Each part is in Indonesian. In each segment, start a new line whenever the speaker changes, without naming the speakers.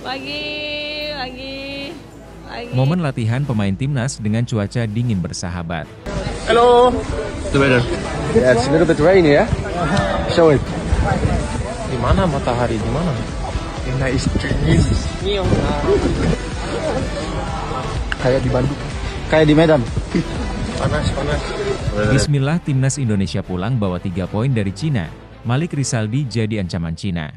Pagi, pagi, pagi. Momen latihan pemain timnas dengan cuaca dingin bersahabat. Hello. The weather. Yeah, it's a little bit rainy, yeah. Show it. Di mana matahari? Di mana? Di nice trees. Kayak di Bandung. Kayak di Medan. Panas, panas. Bismillah timnas Indonesia pulang bawa tiga poin dari Cina. Malik Risaldi jadi ancaman Cina.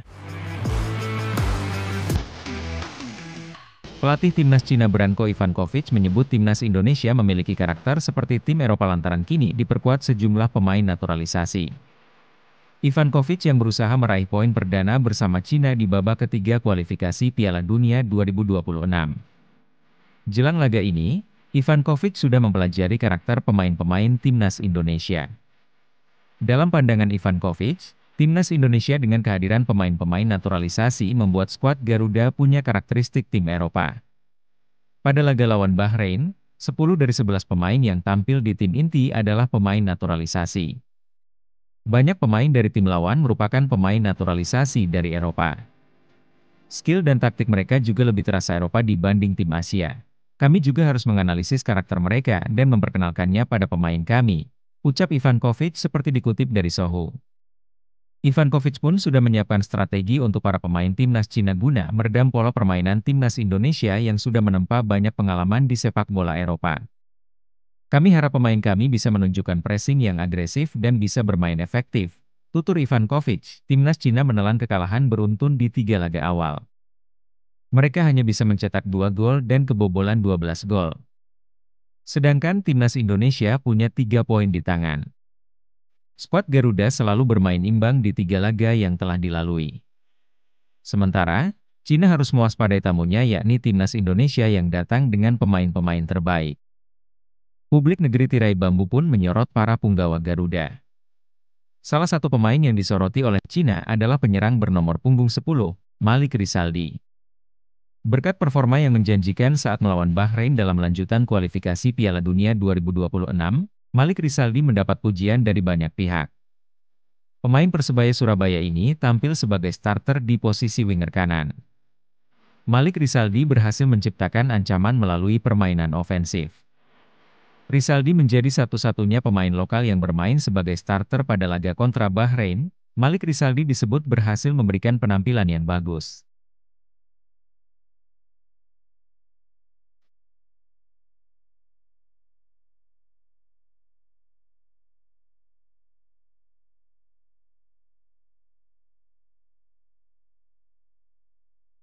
Pelatih timnas Cina Branko Ivankovic menyebut timnas Indonesia memiliki karakter seperti tim Eropa lantaran kini diperkuat sejumlah pemain naturalisasi. Ivan Ivankovic yang berusaha meraih poin perdana bersama Cina di babak ketiga kualifikasi Piala Dunia 2026. Jelang laga ini, Ivan Ivankovic sudah mempelajari karakter pemain-pemain timnas Indonesia. Dalam pandangan Ivan Ivankovic, Timnas Indonesia dengan kehadiran pemain-pemain naturalisasi membuat skuad Garuda punya karakteristik tim Eropa. Pada laga lawan Bahrain, 10 dari 11 pemain yang tampil di tim inti adalah pemain naturalisasi. Banyak pemain dari tim lawan merupakan pemain naturalisasi dari Eropa. Skill dan taktik mereka juga lebih terasa Eropa dibanding tim Asia. Kami juga harus menganalisis karakter mereka dan memperkenalkannya pada pemain kami, ucap Ivan Kovic seperti dikutip dari Soho. Ivankovic pun sudah menyiapkan strategi untuk para pemain timnas Cina guna meredam pola permainan timnas Indonesia yang sudah menempa banyak pengalaman di sepak bola Eropa. Kami harap pemain kami bisa menunjukkan pressing yang agresif dan bisa bermain efektif, tutur Ivankovic. Timnas Cina menelan kekalahan beruntun di tiga laga awal. Mereka hanya bisa mencetak dua gol dan kebobolan 12 gol. Sedangkan timnas Indonesia punya tiga poin di tangan. Skuad Garuda selalu bermain imbang di tiga laga yang telah dilalui. Sementara, Cina harus mewaspadai tamunya yakni timnas Indonesia yang datang dengan pemain-pemain terbaik. Publik negeri tirai bambu pun menyorot para punggawa Garuda. Salah satu pemain yang disoroti oleh Cina adalah penyerang bernomor punggung 10, Malik Risaldi. Berkat performa yang menjanjikan saat melawan Bahrain dalam lanjutan kualifikasi Piala Dunia 2026, Malik Risaldi mendapat pujian dari banyak pihak. Pemain Persebaya Surabaya ini tampil sebagai starter di posisi winger kanan. Malik Risaldi berhasil menciptakan ancaman melalui permainan ofensif. Risaldi menjadi satu-satunya pemain lokal yang bermain sebagai starter pada laga kontra Bahrain, Malik Risaldi disebut berhasil memberikan penampilan yang bagus.